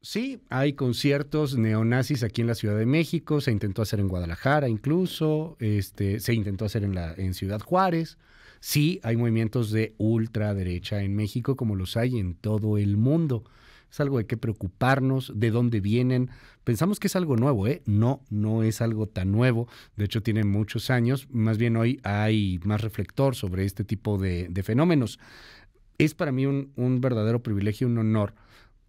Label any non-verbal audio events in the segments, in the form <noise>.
Sí, hay conciertos neonazis aquí en la Ciudad de México, se intentó hacer en Guadalajara incluso, este, se intentó hacer en, la, en Ciudad Juárez. Sí, hay movimientos de ultraderecha en México como los hay en todo el mundo. Es algo de qué preocuparnos, de dónde vienen. Pensamos que es algo nuevo, ¿eh? No, no es algo tan nuevo. De hecho, tiene muchos años. Más bien hoy hay más reflector sobre este tipo de, fenómenos. Es para mí un, un verdadero privilegio, un honor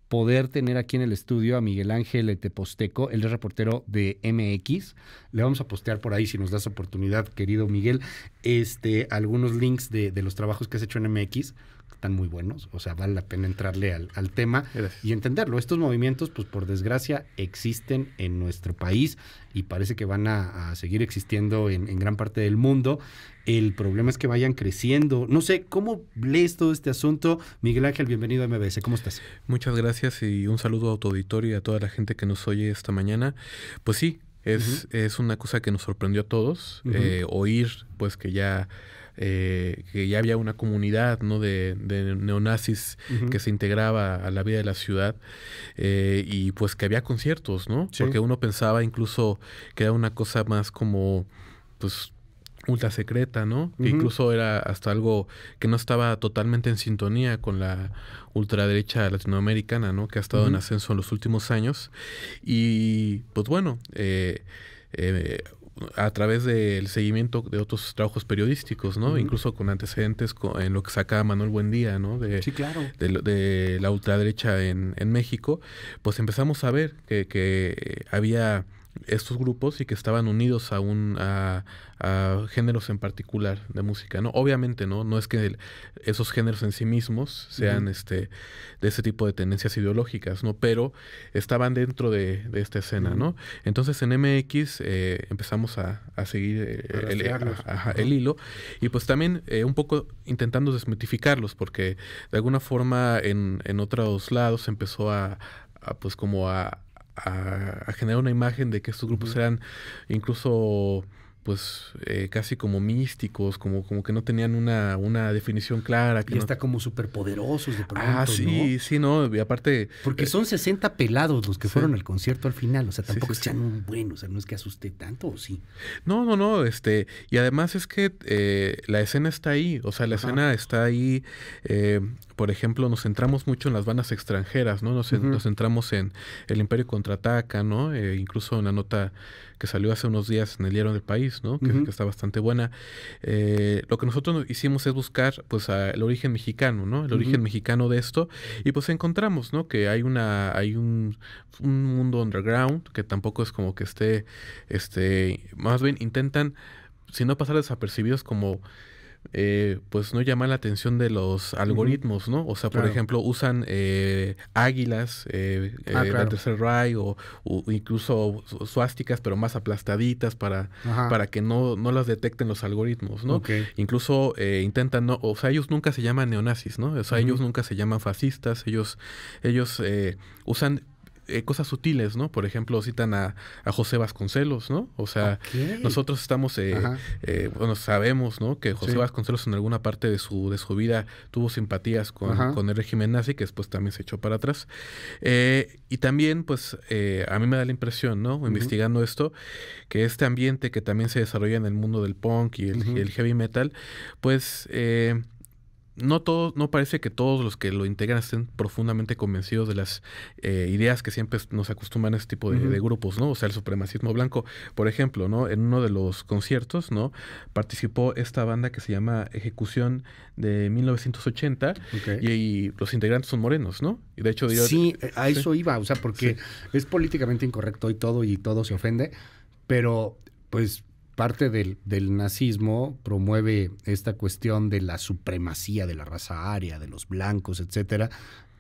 poder tener aquí en el estudio a Miguel Ángel Teposteco, el reportero de MX. Le vamos a postear por ahí si nos das oportunidad, querido Miguel, este, algunos links de, de los trabajos que has hecho en MX están muy buenos, o sea, vale la pena entrarle al, tema y entenderlo. Estos movimientos, pues por desgracia, existen en nuestro país y parece que van a, seguir existiendo en, gran parte del mundo. El problema es que vayan creciendo. No sé, ¿cómo lees todo este asunto? Miguel Ángel, bienvenido a MBS. ¿Cómo estás? Muchas gracias y un saludo a tu auditorio y a toda la gente que nos oye esta mañana. Pues sí, es, es una cosa que nos sorprendió a todos, eh, oír pues que ya eh, que ya había una comunidad ¿no? de, neonazis que se integraba a la vida de la ciudad eh, y pues que había conciertos, ¿no? Porque uno pensaba incluso que era una cosa más como, pues ultra secreta, ¿no? Que incluso era hasta algo que no estaba totalmente en sintonía con la ultraderecha latinoamericana, ¿no? Que ha estado en ascenso en los últimos años. Y pues bueno, eh, a través del seguimiento de otros trabajos periodísticos, ¿no? Incluso con antecedentes en lo que sacaba Manuel Buendía, ¿no? De, de, de la ultraderecha en, en, México, pues empezamos a ver que, que había estos grupos y que estaban unidos a un a, géneros en particular de música, ¿no? Obviamente, ¿no? No es que esos géneros en sí mismos sean este de ese tipo de tendencias ideológicas, ¿no? Pero estaban dentro de, esta escena, ¿no? Entonces en MX eh, empezamos a, seguir eh, el, hilo y pues también eh, un poco intentando desmitificarlos porque de alguna forma en, otros lados empezó a pues como a a, generar una imagen de que estos grupos eran incluso pues eh, casi como místicos, como, como que no tenían una, una definición clara. Que y como superpoderosos de pronto, Ah, sí, sí, ¿no? aparte... Porque eh, son 60 pelados los que fueron al concierto al final, o sea, tampoco sean buenos, o sea, no es que asuste tanto, ¿o sí? No, no, no, este... Y además es que eh, la escena está ahí, o sea, la escena está ahí por ejemplo, nos centramos mucho en las bandas extranjeras, ¿no? Nos, centramos en el Imperio Contraataca, ¿no? Eh, incluso una nota que salió hace unos días en el diario del país, ¿no? Que, está bastante buena. Eh, lo que nosotros hicimos es buscar, pues, el origen mexicano, ¿no? El origen mexicano de esto. Y pues encontramos, ¿no? Que hay una, hay un, un mundo underground que tampoco es como que esté, este, más bien intentan, si no pasar desapercibidos como eh, pues no llama la atención de los algoritmos, ¿no? O sea, por ejemplo, usan eh, águilas eh, ah, eh tercer rayo o, incluso suásticas, pero más aplastaditas para, para que no, no las detecten los algoritmos, ¿no? Incluso intentan, no, o sea, ellos nunca se llaman neonazis, ¿no? O sea, ellos nunca se llaman fascistas, ellos, ellos usan eh, cosas sutiles, ¿no? Por ejemplo, citan a, a José Vasconcelos, ¿no? O sea, nosotros estamos, eh, eh, bueno, sabemos, ¿no? Que José Vasconcelos en alguna parte de su, de vida tuvo simpatías con, el régimen nazi, que después también se echó para atrás. y también, pues, a mí me da la impresión, ¿no? Investigando esto, que este ambiente que también se desarrolla en el mundo del punk y el, heavy metal, pues... Eh, no todos no parece que todos los que lo integran estén profundamente convencidos de las eh, ideas que siempre nos acostumbran a este tipo de, grupos, ¿no? O sea, el supremacismo blanco, por ejemplo, ¿no? En uno de los conciertos, ¿no? Participó esta banda que se llama Ejecución de 1980 y, los integrantes son morenos, ¿no? Y de hecho sí, eh, a eso iba, o sea, porque es políticamente incorrecto y todo y todo se ofende, pero pues parte del, nazismo promueve esta cuestión de la supremacía de la raza aria, de los blancos, etcétera,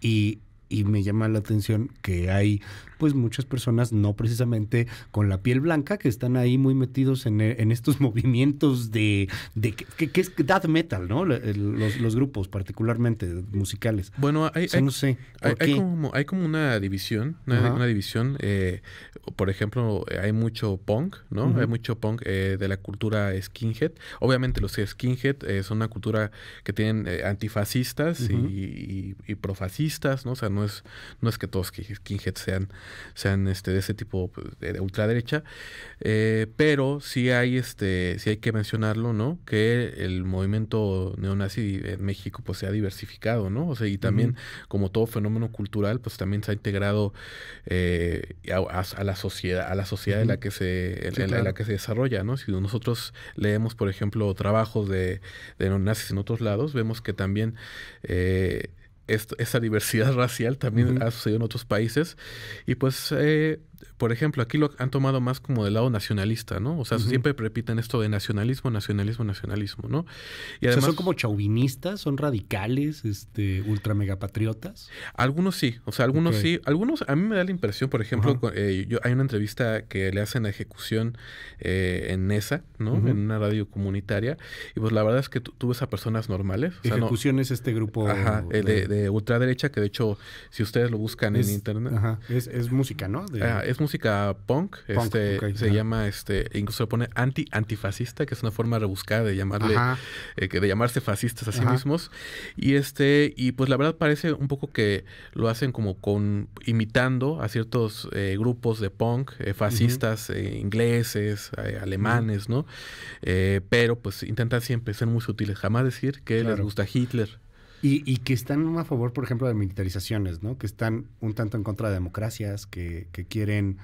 y y me llama la atención que hay pues muchas personas no precisamente con la piel blanca que están ahí muy metidos en, eh, estos <laughs> movimientos de, de que, es death metal, ¿no? Los, grupos particularmente musicales. Bueno, hay, no sé, hay, como, hay, como, una división, una, una división. Eh, por ejemplo, hay mucho punk, ¿no? Hay mucho punk eh, de la cultura skinhead. Obviamente los skinhead son una cultura que tienen antifascistas y, profascistas, no no es, no es que todos skinheads sean, sean este, de ese tipo pues, de ultraderecha, eh, pero sí hay, este, hay que mencionarlo, ¿no? Que el movimiento neonazi en México pues se ha diversificado, ¿no? O sea, y también como todo fenómeno cultural, pues también se ha integrado eh, a, la sociedad, a la sociedad en la que se, la que se desarrolla, ¿no? Si nosotros leemos, por ejemplo, trabajos de, neonazis en otros lados, vemos que también eh, esa diversidad racial también ha sucedido en otros países. Y pues eh, por ejemplo, aquí lo han tomado más como del lado nacionalista, ¿no? O sea, siempre repiten esto de nacionalismo, nacionalismo, nacionalismo, ¿no? Y además, son como chauvinistas, son radicales, este, ultra megapatriotas. Algunos sí, o sea, algunos sí. Algunos, a mí me da la impresión, por ejemplo, eh, yo, hay una entrevista que le hacen a ejecución eh, en esa, ¿no? En una radio comunitaria. Y pues la verdad es que tú, ves a personas normales. ejecución es este grupo. Ajá, eh, de, de, ultraderecha, que de hecho, si ustedes lo buscan en internet. Ajá, es, es música, ¿no? De, ah, es música punk, este, se llama, este, incluso se pone anti antifascista, que es una forma rebuscada de llamarle, eh, de llamarse fascistas a sí mismos. Y este, y pues la verdad parece un poco que lo hacen como con imitando a ciertos eh, grupos de punk, eh, fascistas, eh, ingleses, alemanes, ¿no? pero pues intentan siempre ser muy sutiles, jamás decir que les gusta Hitler y, y, que están a favor, por ejemplo, de militarizaciones, ¿no? Que están un tanto en contra de democracias, que, quieren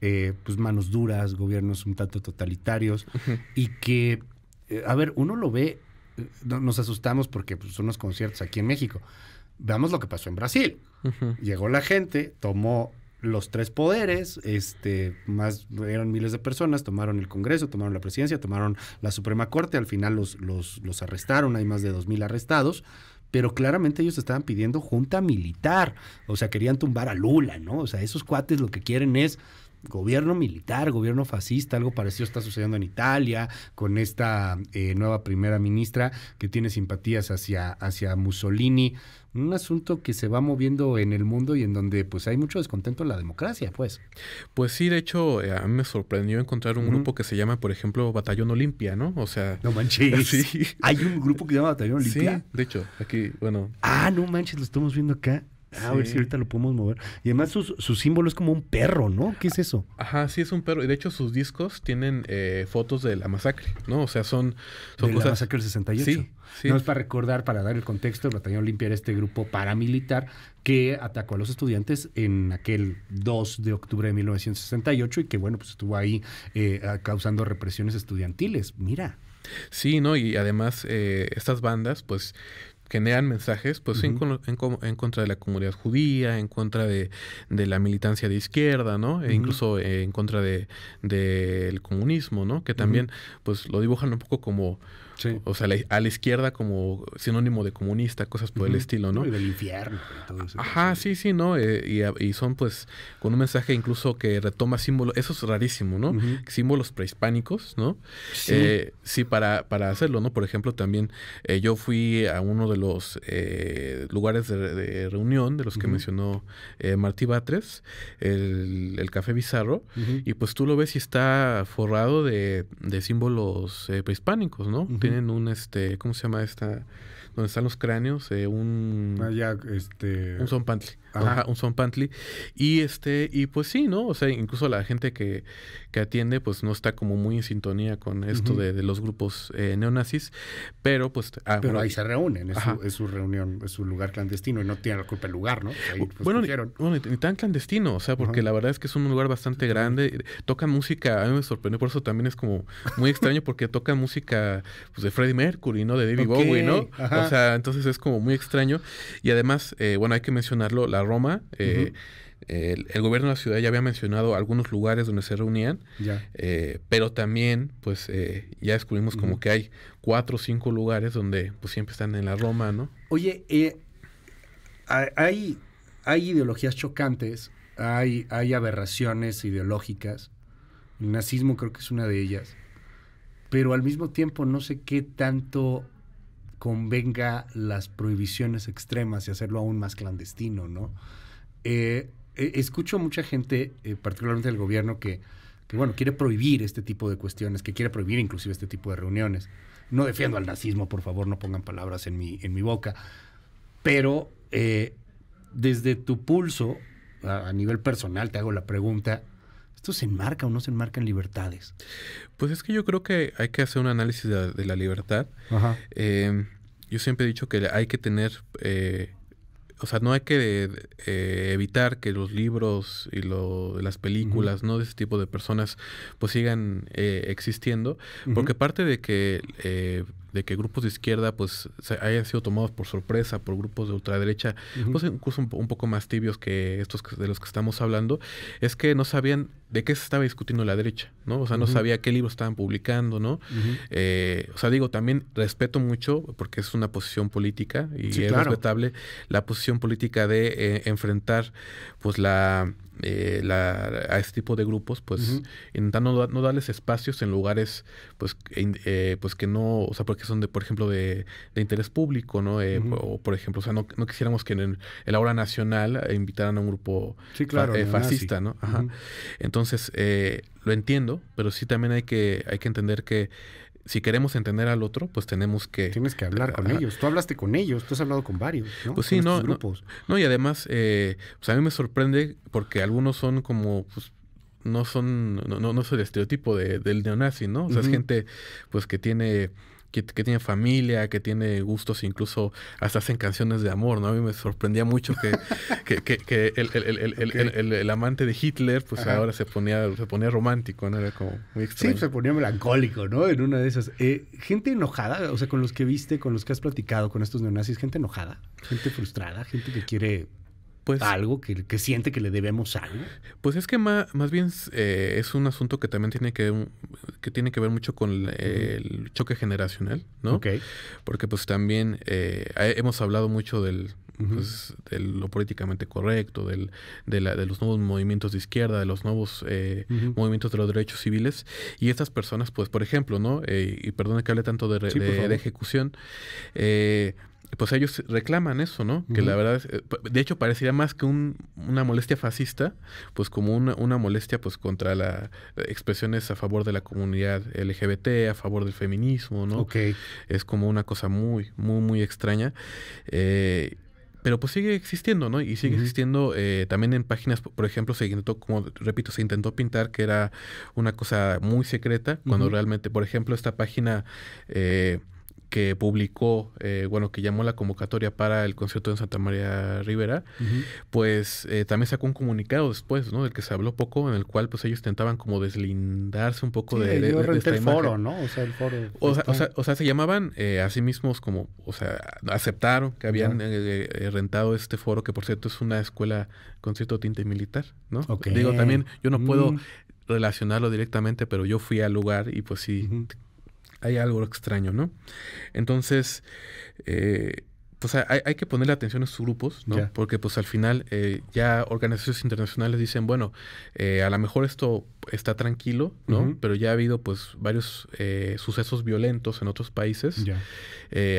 eh, pues manos duras, gobiernos un tanto totalitarios, y que, eh, a ver, uno lo ve, eh, nos asustamos porque pues, son los conciertos aquí en México. Veamos lo que pasó en Brasil. Llegó la gente, tomó los tres poderes, este, más eran miles de personas, tomaron el Congreso, tomaron la presidencia, tomaron la Suprema Corte, al final los, los, los arrestaron, hay más de dos mil arrestados, pero claramente ellos estaban pidiendo junta militar, o sea, querían tumbar a Lula, ¿no? O sea, esos cuates lo que quieren es gobierno militar, gobierno fascista, algo parecido está sucediendo en Italia con esta eh, nueva primera ministra que tiene simpatías hacia, hacia Mussolini, un asunto que se va moviendo en el mundo y en donde pues hay mucho descontento en la democracia, pues. Pues sí, de hecho, eh, a mí me sorprendió encontrar un grupo que se llama, por ejemplo, Batallón Olimpia, ¿no? O sea... No manches. <laughs> Sí. Hay un grupo que se llama Batallón Olimpia. Sí, de hecho, aquí, bueno. Ah, no manches, lo estamos viendo acá. Ah, a ver si ahorita lo podemos mover. Y además su, símbolo es como un perro, ¿no? ¿Qué es eso? Ajá, sí es un perro. Y de hecho sus discos tienen eh, fotos de la masacre, ¿no? O sea, son, son de La masacre del 68. No es para recordar, para dar el contexto, el Batallón Olimpia era este grupo paramilitar que atacó a los estudiantes en aquel 2 de octubre de 1968 y que, bueno, pues estuvo ahí eh, causando represiones estudiantiles. Mira. Sí, ¿no? Y además eh, estas bandas, pues generan mensajes, pues en, contra de la comunidad judía, en contra de, la militancia de izquierda, ¿no? E incluso eh, en contra del de, comunismo, ¿no? Que también, pues lo dibujan un poco como o sea, a la izquierda como sinónimo de comunista, cosas por el estilo, ¿no? Y del infierno. Ajá, sí, sí, ¿no? Eh, y, son pues con un mensaje incluso que retoma símbolos, eso es rarísimo, ¿no? Símbolos prehispánicos, ¿no? Sí, eh, sí para, para hacerlo, ¿no? Por ejemplo, también eh, yo fui a uno de los lugares de, reunión de los que mencionó Martí Batres, el, Café Bizarro, y pues tú lo ves y está forrado de, de símbolos prehispánicos, ¿no? tienen un, este, ¿cómo se llama esta? donde están los cráneos, eh, un, ah, este... un son pantli. Ajá. un son pantli. Y este, y pues sí, ¿no? O sea, incluso la gente que, atiende, pues no está como muy en sintonía con esto de, los grupos eh, neonazis, pero pues... Ah, pero ahí se reúnen, es su, es su, reunión, es su lugar clandestino y no tiene la culpa el lugar, ¿no? pues, bueno, ni, tan clandestino, o sea, porque la verdad es que es un lugar bastante grande, eh, Toca música, a mí me sorprendió, por eso también es como muy extraño porque toca música pues, de Freddie Mercury, ¿no? De David Bowie, ¿no? O sea, entonces es como muy extraño. Y además, eh, bueno, hay que mencionarlo, la Roma, eh, el, gobierno de la ciudad ya había mencionado algunos lugares donde se reunían, eh, pero también, pues, ya descubrimos como que hay cuatro o cinco lugares donde pues siempre están en la Roma, ¿no? Oye, hay, hay ideologías chocantes, hay, hay aberraciones ideológicas. El nazismo creo que es una de ellas. Pero al mismo tiempo no sé qué tanto convenga las prohibiciones extremas y hacerlo aún más clandestino, ¿no? Eh, eh, escucho mucha gente, eh, particularmente del gobierno, que, bueno, quiere prohibir este tipo de cuestiones, que quiere prohibir inclusive este tipo de reuniones. No defiendo al nazismo, por favor, no pongan palabras en mi, en mi boca. Pero desde tu pulso, a nivel personal, te hago la pregunta, ¿Esto se enmarca o no se enmarca en libertades? Pues es que yo creo que hay que hacer un análisis de, la libertad. Em, yo siempre he dicho que hay que tener... Eh, o sea, no hay que eh, evitar que los libros y las películas, ¿no? De ese tipo de personas, pues sigan eh, existiendo, porque parte de que de que grupos de izquierda pues se hayan sido tomados por sorpresa por grupos de ultraderecha, pues incluso un, poco más tibios que estos de los que estamos hablando, es que no sabían de qué se estaba discutiendo la derecha, ¿no? O sea, no sabía qué libros estaban publicando, ¿no? Eh, o sea, digo, también respeto mucho, porque es una posición política y es respetable, la posición política de eh, enfrentar pues eh, la a este tipo de grupos, pues intentando no, darles espacios en lugares, pues, pues que no, o sea, porque que son de, por ejemplo, de, interés público, ¿no? Eh, o, por ejemplo, o sea, no, quisiéramos que en el aula nacional eh, invitaran a un grupo eh, fascista, ¿no? Ajá. Entonces, lo entiendo, pero sí también hay que, hay que entender que si queremos entender al otro, pues tenemos que... Tienes que hablar con ellos. Tú hablaste con ellos, tú has hablado con varios, ¿no? Pues sí, no, no, y además, eh, pues a mí me sorprende porque algunos son como... Pues, no son, no, no, no el estereotipo del neonazi, ¿no? O sea, es gente pues que tiene que, tiene familia, que tiene gustos, incluso hasta hacen canciones de amor, ¿no? A mí me sorprendía mucho que, que, el, amante de Hitler, pues ahora se ponía, se ponía romántico, ¿no? Era como muy extraño. Sí, se ponía melancólico, ¿no? En una de esas. Eh, gente enojada, o sea, con los que viste, con los que has platicado, con estos neonazis, gente enojada, gente frustrada, gente que quiere pues algo que, siente que le debemos algo. Pues es que más, bien eh, es un asunto que también tiene que, que, tiene que ver mucho con el choque generacional, ¿no? Porque pues también eh, hemos hablado mucho del, pues, de lo políticamente correcto, de, la, de, los nuevos movimientos de izquierda, de los nuevos eh, movimientos de los derechos civiles. Y estas personas, pues, por ejemplo, ¿no? y perdone que hable tanto de, de, de ejecución. Eh, pues ellos reclaman eso, ¿no? Que la verdad, es, eh, de hecho, parecería más que una molestia fascista, pues como una, molestia pues contra las eh, expresiones a favor de la comunidad LGBT, a favor del feminismo, ¿no? Ok. Es como una cosa muy, muy, muy extraña. Eh, pero pues sigue existiendo, ¿no? Y sigue existiendo también en páginas, por ejemplo, se intentó, como repito, se intentó pintar que era una cosa muy secreta, cuando realmente, por ejemplo, esta página eh, que publicó, eh, bueno, que llamó la convocatoria para el concierto en Santa María Rivera, pues eh, también sacó un comunicado después, ¿no? Del que se habló poco, en el cual pues ellos intentaban como deslindarse un poco de, foro, ¿no? O sea, O sea, o sea, se llamaban eh, a sí mismos como, o sea, aceptaron que habían eh, rentado este foro, que por cierto es una escuela con cierto tinte militar, ¿no? Digo, también yo no puedo mm. relacionarlo directamente, pero yo fui al lugar y pues sí, hay algo extraño, ¿no? Entonces, eh, pues hay, que ponerle atención a sus grupos, ¿no? Porque pues al final eh, ya organizaciones internacionales dicen, bueno, eh, a lo mejor esto está tranquilo, ¿no? Pero ya ha habido pues varios eh, sucesos violentos en otros países.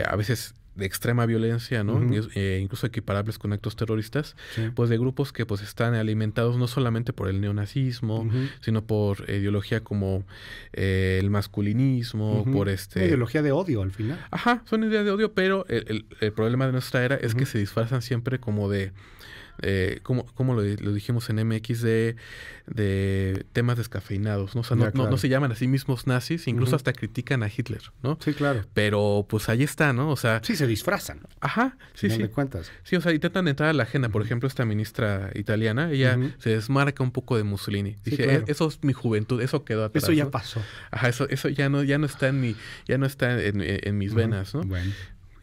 a veces de extrema violencia, ¿no? Eh, incluso equiparables con actos terroristas, pues de grupos que pues están alimentados no solamente por el neonazismo, sino por ideología como eh, el masculinismo, por este... ideología de odio al final. Ajá, son ideas de odio, pero el problema de nuestra era es que se disfrazan siempre como de eh, como, como lo, dijimos en MX, de, de temas descafeinados, ¿no? O no, se llaman a sí mismos nazis, incluso hasta critican a Hitler, ¿no? Sí, claro. Pero pues ahí está, ¿no? O sea... Sí, se disfrazan. Ajá, sí, sí. De Sí, o sea, intentan entrar a la agenda. Por ejemplo, esta ministra italiana, ella se desmarca un poco de Mussolini. Dije, e-, eso es mi juventud, eso quedó atrás. Eso ya pasó. Ajá, eso, eso ya no, ya no está en mi, ya no está en, mis venas, ¿no?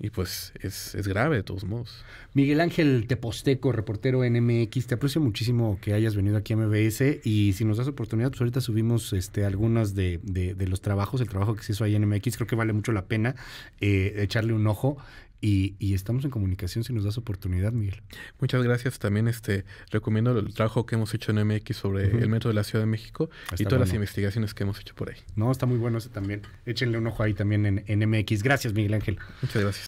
Y pues es, grave de todos modos. Miguel Ángel Teposteco, reportero en MX, te aprecio muchísimo que hayas venido aquí a MBS y si nos das oportunidad, pues ahorita subimos este, algunas de, de, los trabajos, el trabajo que se hizo ahí en MX, creo que vale mucho la pena eh, echarle un ojo. Y, y, estamos en comunicación si nos das oportunidad, Miguel. Muchas gracias. También este recomiendo el trabajo que hemos hecho en MX sobre el metro de la Ciudad de México y todas las investigaciones que hemos hecho por ahí. No, está muy bueno ese también. Échenle un ojo ahí también en, en MX. Gracias, Miguel Ángel. Muchas gracias.